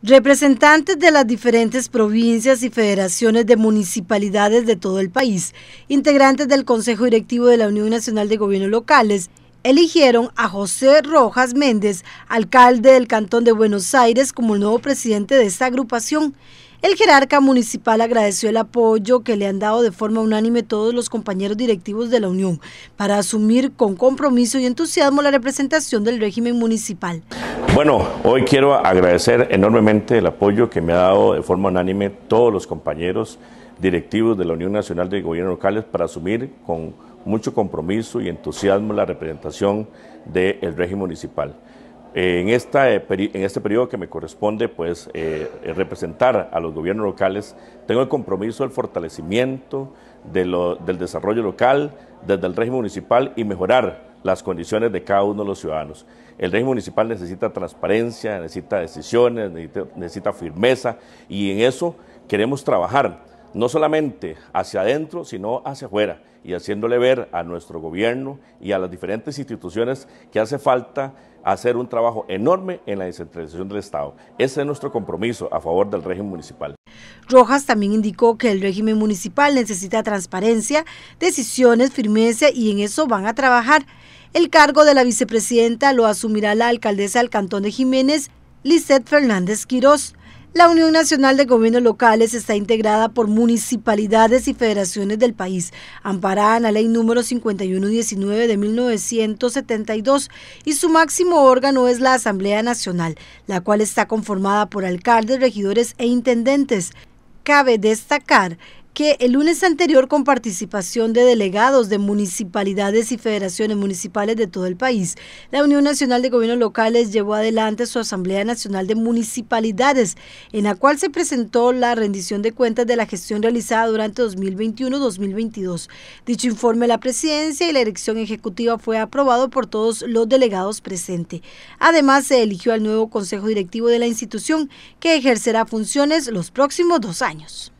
Representantes de las diferentes provincias y federaciones de municipalidades de todo el país, integrantes del Consejo Directivo de la Unión Nacional de Gobiernos Locales, eligieron a José Rojas Méndez, alcalde del Cantón de Buenos Aires, como el nuevo presidente de esta agrupación. El jerarca municipal agradeció el apoyo que le han dado de forma unánime todos los compañeros directivos de la Unión para asumir con compromiso y entusiasmo la representación del régimen municipal. Bueno, hoy quiero agradecer enormemente el apoyo que me ha dado de forma unánime todos los compañeros directivos de la Unión Nacional de Gobiernos Locales para asumir con mucho compromiso y entusiasmo la representación del régimen municipal. Eh, en, esta, eh, en este periodo que me corresponde, pues, eh, representar a los gobiernos locales, tengo el compromiso del fortalecimiento del desarrollo local desde el régimen municipal y mejorar las condiciones de cada uno de los ciudadanos. El régimen municipal necesita transparencia, necesita decisiones, necesita, firmeza y en eso queremos trabajar, no solamente hacia adentro, sino hacia afuera y haciéndole ver a nuestro gobierno y a las diferentes instituciones que hace falta hacer un trabajo enorme en la descentralización del Estado. Ese es nuestro compromiso a favor del régimen municipal. Rojas también indicó que el régimen municipal necesita transparencia, decisiones, firmeza y en eso van a trabajar. El cargo de la vicepresidenta lo asumirá la alcaldesa del Cantón de Jiménez, Lisette Fernández Quirós. La Unión Nacional de Gobiernos Locales está integrada por municipalidades y federaciones del país, amparada en la Ley número 5119 de 1972 y su máximo órgano es la Asamblea Nacional, la cual está conformada por alcaldes, regidores e intendentes cabe destacar que el lunes anterior, con participación de delegados de municipalidades y federaciones municipales de todo el país, la Unión Nacional de Gobiernos Locales llevó adelante su Asamblea Nacional de Municipalidades, en la cual se presentó la rendición de cuentas de la gestión realizada durante 2021-2022. Dicho informe la presidencia y la elección ejecutiva fue aprobado por todos los delegados presentes. Además, se eligió al nuevo Consejo Directivo de la institución, que ejercerá funciones los próximos dos años.